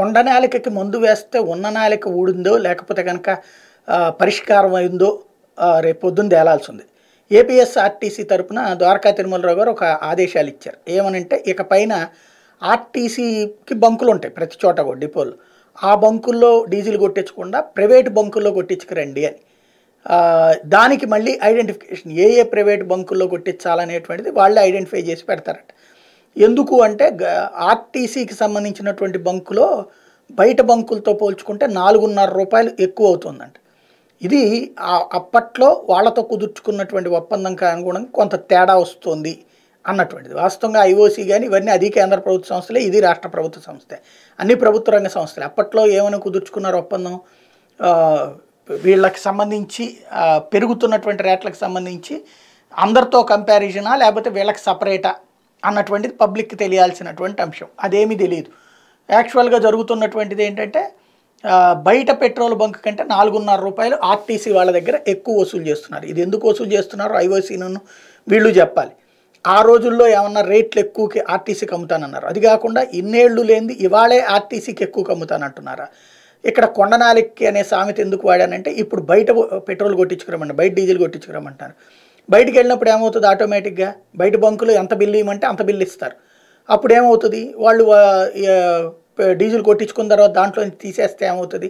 కొండ నాలికకి మందు వేస్తే ఉన్న నాలిక ఊడిందో లేకపోతే కనుక పరిష్కారం అయిందో రేపు పొద్దున్న తేలాల్సింది ఏపీఎస్ఆర్టీసీ తరపున ద్వారకా తిరుమలరావు గారు ఒక ఆదేశాలు ఇచ్చారు ఏమనంటే ఇక పైన ఆర్టీసీకి బంకులు ఉంటాయి ప్రతి చోట డిపోలు ఆ బంకుల్లో డీజిల్ కొట్టించకుండా ప్రైవేట్ బంకుల్లో కొట్టించుకురండి అని దానికి మళ్ళీ ఐడెంటిఫికేషన్ ఏ ఏ ప్రైవేట్ బంకుల్లో కొట్టించాలనేటువంటిది వాళ్ళే ఐడెంటిఫై చేసి పెడతారట ఎందుకు అంటే ఆర్టీసీకి సంబంధించినటువంటి బంకులో బయట బంకులతో పోల్చుకుంటే నాలుగున్నర రూపాయలు ఎక్కువ అవుతుందంట ఇది అప్పట్లో వాళ్ళతో కుదుర్చుకున్నటువంటి ఒప్పందంకి అనుగుణంగా కొంత తేడా వస్తుంది అన్నటువంటిది వాస్తవంగా ఐఓసీ కానీ ఇవన్నీ అది కేంద్ర ప్రభుత్వ సంస్థలే ఇది రాష్ట్ర ప్రభుత్వ సంస్థే అన్ని ప్రభుత్వ రంగ సంస్థలే అప్పట్లో ఏమైనా కుదుర్చుకున్నారు ఒప్పందం వీళ్ళకి సంబంధించి పెరుగుతున్నటువంటి రేట్లకు సంబంధించి అందరితో కంపారిజనా లేకపోతే వీళ్ళకి సపరేటా అన్నటువంటిది పబ్లిక్కి తెలియాల్సినటువంటి అంశం అదేమీ తెలియదు యాక్చువల్గా జరుగుతున్నటువంటిది ఏంటంటే బయట పెట్రోల్ బంక్ కంటే నాలుగున్నర రూపాయలు ఆర్టీసీ వాళ్ళ దగ్గర ఎక్కువ వసూలు చేస్తున్నారు ఇది ఎందుకు వసూలు చేస్తున్నారు ఐఓసీను వీళ్ళు చెప్పాలి ఆ రోజుల్లో ఏమన్నా రేట్లు ఎక్కువకి ఆర్టీసీకి అమ్ముతానన్నారు అది కాకుండా ఇన్నేళ్ళు లేనిది ఇవాళే ఆర్టీసీకి ఎక్కువ కమ్ముతానంటున్నారా ఇక్కడ కొండనాలికి అనే సామెత ఎందుకు వాడానంటే ఇప్పుడు బయట పెట్రోల్ కొట్టించుకురామంటారు బయట డీజిల్ కొట్టించుకురమంటున్నారు బయటికి వెళ్ళినప్పుడు ఏమవుతుంది ఆటోమేటిక్గా బయట బంకులు ఎంత బిల్లు ఇవ్వమంటే అంత బిల్లు ఇస్తారు అప్పుడు ఏమవుతుంది వాళ్ళు డీజిల్ కొట్టించుకున్న తర్వాత దాంట్లో తీసేస్తే ఏమవుతుంది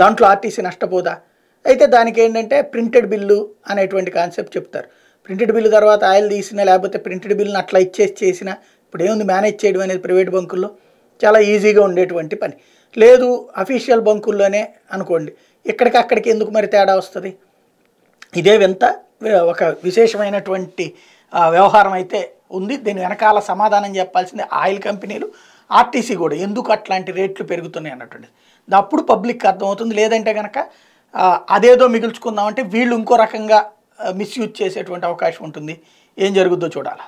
దాంట్లో ఆర్టీసీ నష్టపోదా అయితే దానికి ఏంటంటే ప్రింటెడ్ బిల్లు అనేటువంటి కాన్సెప్ట్ చెప్తారు ప్రింటెడ్ బిల్లు తర్వాత ఆయిల్ తీసినా లేకపోతే ప్రింటెడ్ బిల్లును అట్లా ఇచ్చేసి చేసినా ఇప్పుడు ఏముంది మేనేజ్ చేయడం అనేది ప్రైవేట్ బంకుల్లో చాలా ఈజీగా ఉండేటువంటి పని లేదు అఫీషియల్ బంకుల్లోనే అనుకోండి ఇక్కడికి అక్కడికి ఎందుకు మరి తేడా వస్తుంది ఇదే వింత ఒక విశేషమైనటువంటి వ్యవహారం అయితే ఉంది దీని వెనకాల సమాధానం చెప్పాల్సింది ఆయిల్ కంపెనీలు ఆర్టీసీ కూడా ఎందుకు అట్లాంటి రేట్లు పెరుగుతున్నాయి అన్నటువంటిది అప్పుడు పబ్లిక్ అర్థమవుతుంది లేదంటే కనుక అదేదో మిగుల్చుకుందామంటే వీళ్ళు ఇంకో రకంగా మిస్యూజ్ చేసేటువంటి అవకాశం ఉంటుంది ఏం జరుగుద్దో చూడాలా